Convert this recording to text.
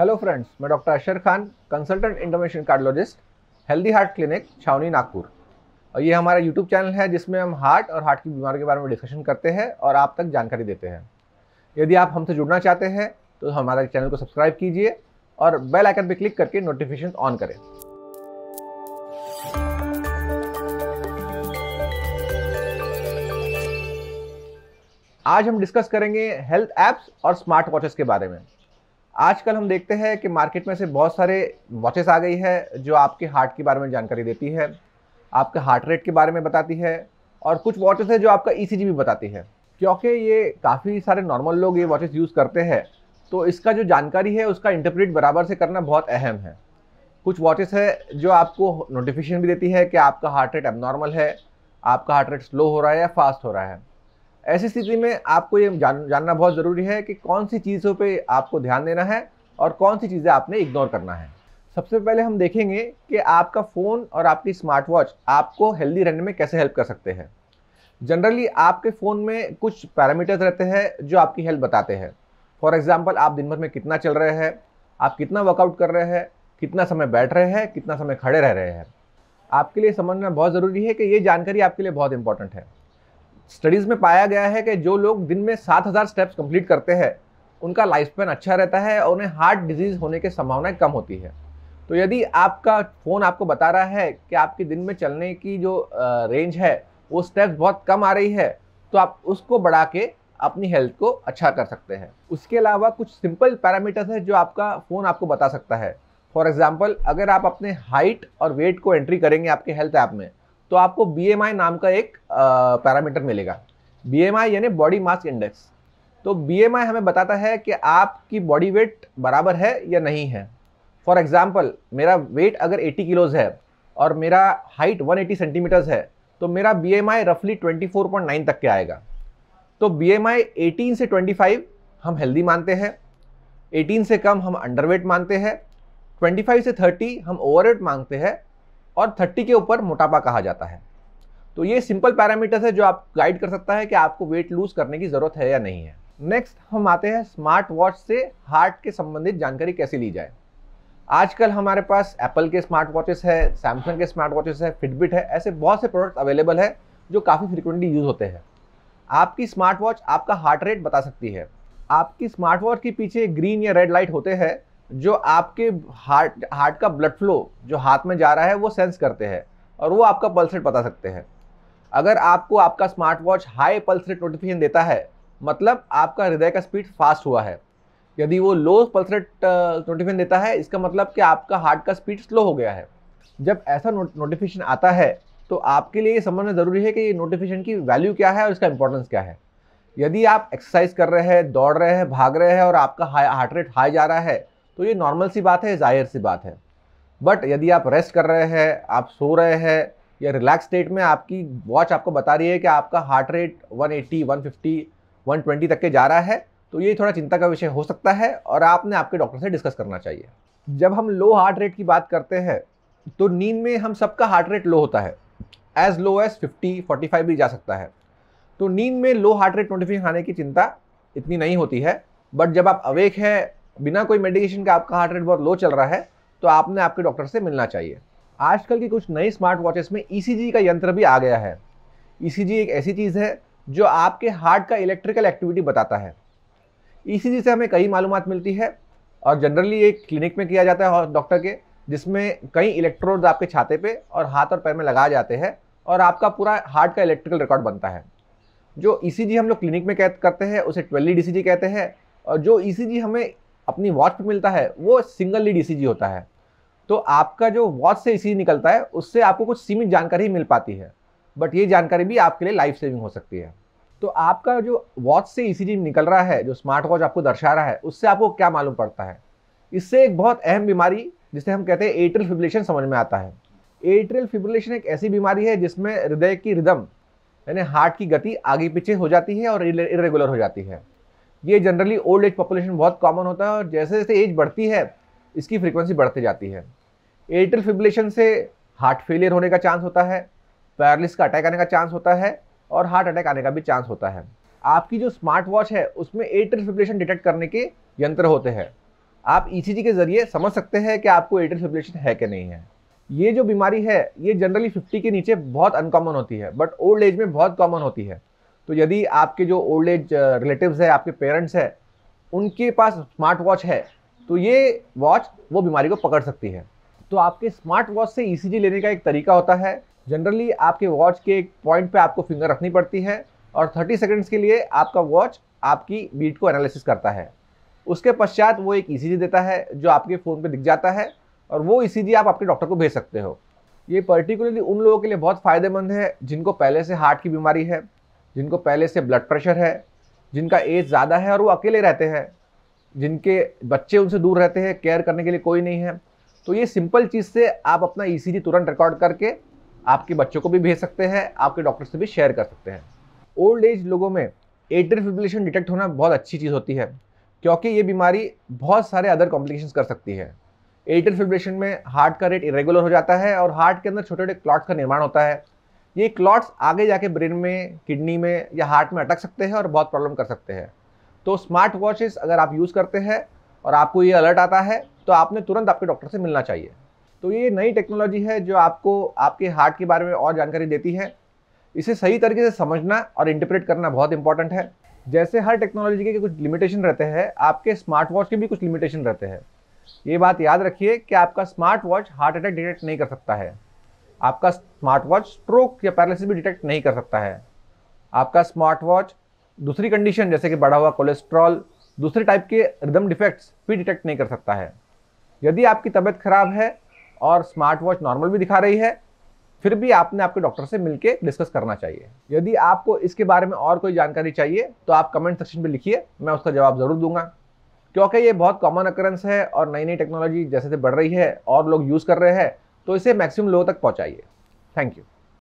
hello friends मैं doctor Ashar Khan consultant intervention cardiologist healthy heart clinic Chhawni Nagpur और ये हमारा यूट्यूब चैनल है जिसमें हम हार्ट और हार्ट की बीमारी के बारे में डिस्कशन करते हैं और आप तक जानकारी देते हैं यदि आप हमसे जुड़ना चाहते हैं तो हमारे चैनल को सब्सक्राइब कीजिए और बेल आइकन पर क्लिक करके नोटिफिकेशन ऑन करें आज हम डिस्कस करेंगे हेल्थ ऐप्स और स्मार्ट वॉचेस के बारे में आजकल हम देखते हैं कि मार्केट में से बहुत सारे वॉचेस आ गई है जो आपके हार्ट के बारे में जानकारी देती है आपके हार्ट रेट के बारे में बताती है और कुछ वॉचेस है जो आपका ई e भी बताती है क्योंकि ये काफ़ी सारे नॉर्मल लोग ये वॉचेस यूज़ करते हैं तो इसका जो जानकारी है उसका इंटरप्रेट बराबर से करना बहुत अहम है कुछ वॉचेस है जो आपको नोटिफिकेशन भी देती है कि आपका हार्ट रेट एबनॉर्मल है आपका हार्ट रेट स्लो हो रहा है या फास्ट हो रहा है ऐसी स्थिति में आपको ये जान, जानना बहुत ज़रूरी है कि कौन सी चीज़ों पे आपको ध्यान देना है और कौन सी चीज़ें आपने इग्नोर करना है सबसे पहले हम देखेंगे कि आपका फ़ोन और आपकी स्मार्ट वॉच आपको हेल्दी रहने में कैसे हेल्प कर सकते हैं जनरली आपके फ़ोन में कुछ पैरामीटर्स रहते हैं जो आपकी हेल्थ बताते हैं फॉर एग्ज़ाम्पल आप दिन भर में कितना चल रहे हैं आप कितना वर्कआउट कर रहे हैं कितना समय बैठ रहे हैं कितना समय खड़े रह रहे हैं आपके लिए समझना बहुत ज़रूरी है कि ये जानकारी आपके लिए बहुत इंपॉर्टेंट है स्टडीज़ में पाया गया है कि जो लोग दिन में सात हज़ार स्टेप्स कंप्लीट करते हैं उनका लाइफ स्पैन अच्छा रहता है और उन्हें हार्ट डिजीज़ होने की संभावनाएं कम होती है तो यदि आपका फ़ोन आपको बता रहा है कि आपके दिन में चलने की जो रेंज है वो स्टेप्स बहुत कम आ रही है तो आप उसको बढ़ा के अपनी हेल्थ को अच्छा कर सकते हैं उसके अलावा कुछ सिंपल पैरामीटर्स है जो आपका फ़ोन आपको बता सकता है फॉर एग्ज़ाम्पल अगर आप अपने हाइट और वेट को एंट्री करेंगे आपके हेल्थ ऐप में तो आपको बी नाम का एक पैरामीटर मिलेगा बी यानी बॉडी मास इंडेक्स तो बी हमें बताता है कि आपकी बॉडी वेट बराबर है या नहीं है फॉर एग्ज़ाम्पल मेरा वेट अगर 80 किलोज़ है और मेरा हाइट 180 सेंटीमीटर्स है तो मेरा बी एम आई रफली नाइन तक के आएगा तो बी एम आई एटीन से 25 हम हेल्दी मानते हैं 18 से कम हम अंडरवेट मानते हैं 25 से 30 हम ओवरवेट मानते हैं और 30 के ऊपर मोटापा कहा जाता है तो ये सिंपल पैरामीटर्स है जो आप गाइड कर सकता है कि आपको वेट लूज करने की ज़रूरत है या नहीं है नेक्स्ट हम आते हैं स्मार्ट वॉच से हार्ट के संबंधित जानकारी कैसे ली जाए आजकल हमारे पास एप्पल के स्मार्ट वॉचेस है सैमसंग के स्मार्ट वॉचेस है फिटबिट है ऐसे बहुत से प्रोडक्ट अवेलेबल है जो काफ़ी फ्रिक्वेंटली यूज़ होते हैं आपकी स्मार्ट वॉच आपका हार्ट रेट बता सकती है आपकी स्मार्ट वॉच के पीछे ग्रीन या रेड लाइट होते हैं जो आपके हार्ट हार्ट का ब्लड फ्लो जो हाथ में जा रहा है वो सेंस करते हैं और वो आपका पल्स रेट बता सकते हैं अगर आपको आपका smart watch high pulse rate notification देता है मतलब आपका हृदय का स्पीड फास्ट हुआ है यदि वो लो पल्स रेट नोटिफिकेशन देता है इसका मतलब कि आपका हार्ट का स्पीड स्लो हो गया है जब ऐसा नोटिफिकेशन आता है तो आपके लिए ये समझना ज़रूरी है कि ये नोटिफिकेशन की वैल्यू क्या है और इसका इंपॉर्टेंस क्या है यदि आप एक्सरसाइज कर रहे हैं दौड़ रहे हैं भाग रहे हैं और आपका हार्ट रेट हाई जा रहा है तो ये नॉर्मल सी बात है जाहिर सी बात है बट यदि आप रेस्ट कर रहे हैं आप सो रहे हैं या रिलैक्स स्टेट में आपकी वॉच आपको बता रही है कि आपका हार्ट रेट 180, 150, 120 तक के जा रहा है तो ये थोड़ा चिंता का विषय हो सकता है और आपने आपके डॉक्टर से डिस्कस करना चाहिए जब हम लो हार्ट रेट की बात करते हैं तो नींद में हम सबका हार्ट रेट लो होता है एज लो एज 50, 45 भी जा सकता है तो नींद में लो हार्ट रेट नोटिफिकेशन आने की चिंता इतनी नहीं होती है बट जब आप अवेक है बिना कोई मेडिकेशन के आपका हार्ट रेट बहुत लो चल रहा है तो आपने आपके डॉक्टर से मिलना चाहिए आजकल की कुछ नई स्मार्ट वॉचेस में ई e का यंत्र भी आ गया है ई e एक ऐसी चीज़ है जो आपके हार्ट का इलेक्ट्रिकल एक्टिविटी बताता है ई e से हमें कई मालूम मिलती है और जनरली ये क्लिनिक में किया जाता है डॉक्टर के जिसमें कई इलेक्ट्रोड्स आपके छाते पे और हाथ और पैर में लगाए जाते हैं और आपका पूरा हार्ट का इलेक्ट्रिकल रिकॉर्ड बनता है जो ई हम लोग क्लिनिक में करते हैं उसे ट्वेल्ली डी कहते हैं और जो ई हमें अपनी वॉच पर मिलता है वो सिंगल लीड ई होता है तो आपका जो वॉच से ई e निकलता है उससे आपको कुछ सीमित जानकारी मिल पाती है बट ये जानकारी भी आपके लिए लाइफ सेविंग हो सकती है तो आपका जो वॉच से ई e निकल रहा है जो स्मार्ट वॉच आपको दर्शा रहा है उससे आपको क्या मालूम पड़ता है इससे एक बहुत अहम बीमारी जिसे हम कहते हैं एट्रियल फिब्रिलेशन समझ में आता है एट्रियल फिब्रिलेशन एक ऐसी बीमारी है जिसमें हृदय की रिदम यानी हार्ट की गति आगे पीछे हो जाती है और इरेगुलर हो जाती है ये जनरली ओल्ड एज पॉपुलेशन बहुत कॉमन होता है और जैसे जैसे एज बढ़ती है इसकी फ्रिक्वेंसी बढ़ती जाती है एट्रल फिब्रिलेशन से हार्ट फेलियर होने का चांस होता है पैरलिस का अटैक आने का चांस होता है और हार्ट अटैक आने का भी चांस होता है आपकी जो स्मार्ट वॉच है उसमें एट्रल फिब्रिलेशन डिटेक्ट करने के यंत्र होते हैं आप ई e के ज़रिए समझ सकते हैं कि आपको एट्रल फिब्रिलेशन है कि नहीं है ये जो बीमारी है ये जनरली 50 के नीचे बहुत अनकॉमन होती है बट ओल्ड एज में बहुत कॉमन होती है तो यदि आपके जो ओल्ड एज रिलेटिव्स है आपके पेरेंट्स है उनके पास स्मार्ट वॉच है तो ये वॉच वो बीमारी को पकड़ सकती है तो आपके स्मार्ट वॉच से ईसीजी लेने का एक तरीका होता है जनरली आपके वॉच के एक पॉइंट पे आपको फिंगर रखनी पड़ती है और 30 सेकंड्स के लिए आपका वॉच आपकी बीट को एनालिसिस करता है उसके पश्चात वो एक ई देता है जो आपके फ़ोन पर दिख जाता है और वो ई आप आपके डॉक्टर को भेज सकते हो ये पर्टिकुलरली उन लोगों के लिए बहुत फ़ायदेमंद है जिनको पहले से हार्ट की बीमारी है जिनको पहले से ब्लड प्रेशर है जिनका एज ज़्यादा है और वो अकेले रहते हैं जिनके बच्चे उनसे दूर रहते हैं केयर करने के लिए कोई नहीं है तो ये सिंपल चीज़ से आप अपना ई e तुरंत रिकॉर्ड करके आपके बच्चों को भी भेज सकते हैं आपके डॉक्टर से भी शेयर कर सकते हैं ओल्ड एज लोगों में एट्रियल फिब्रिलेशन डिटेक्ट होना बहुत अच्छी चीज़ होती है क्योंकि ये बीमारी बहुत सारे अदर कॉम्प्लिकेशन कर सकती है एट्रियल फिब्रिलेशन में हार्ट का रेट इरेगुलर हो जाता है और हार्ट के अंदर छोटे छोटे क्लॉट्स का निर्माण होता है ये क्लॉट्स आगे जाके ब्रेन में किडनी में या हार्ट में अटक सकते हैं और बहुत प्रॉब्लम कर सकते हैं तो स्मार्ट वॉचेस अगर आप यूज़ करते हैं और आपको ये अलर्ट आता है तो आपने तुरंत आपके डॉक्टर से मिलना चाहिए तो ये नई टेक्नोलॉजी है जो आपको आपके हार्ट के बारे में और जानकारी देती है इसे सही तरीके से समझना और इंटरप्रेट करना बहुत इंपॉर्टेंट है जैसे हर टेक्नोलॉजी के कुछ लिमिटेशन रहते हैं आपके स्मार्ट वॉच के भी कुछ लिमिटेशन रहते हैं ये बात याद रखिए कि आपका smart watch heart attack detect नहीं कर सकता है आपका स्मार्ट वॉच स्ट्रोक या पैरालिसिस भी डिटेक्ट नहीं कर सकता है आपका स्मार्ट वॉच दूसरी कंडीशन जैसे कि बढ़ा हुआ कोलेस्ट्रॉल दूसरे टाइप के रिदम डिफेक्ट्स भी डिटेक्ट नहीं कर सकता है यदि आपकी तबीयत खराब है और स्मार्ट वॉच नॉर्मल भी दिखा रही है फिर भी आपने आपके डॉक्टर से मिलकर डिस्कस करना चाहिए यदि आपको इसके बारे में और कोई जानकारी चाहिए तो आप कमेंट सेक्शन में लिखिए मैं उसका जवाब ज़रूर दूंगा क्योंकि ये बहुत कॉमन अकरेंस है और नई नई टेक्नोलॉजी जैसे जैसे बढ़ रही है और लोग यूज़ कर रहे हैं तो इसे मैक्सिमम लो तक पहुँचाइए थैंक यू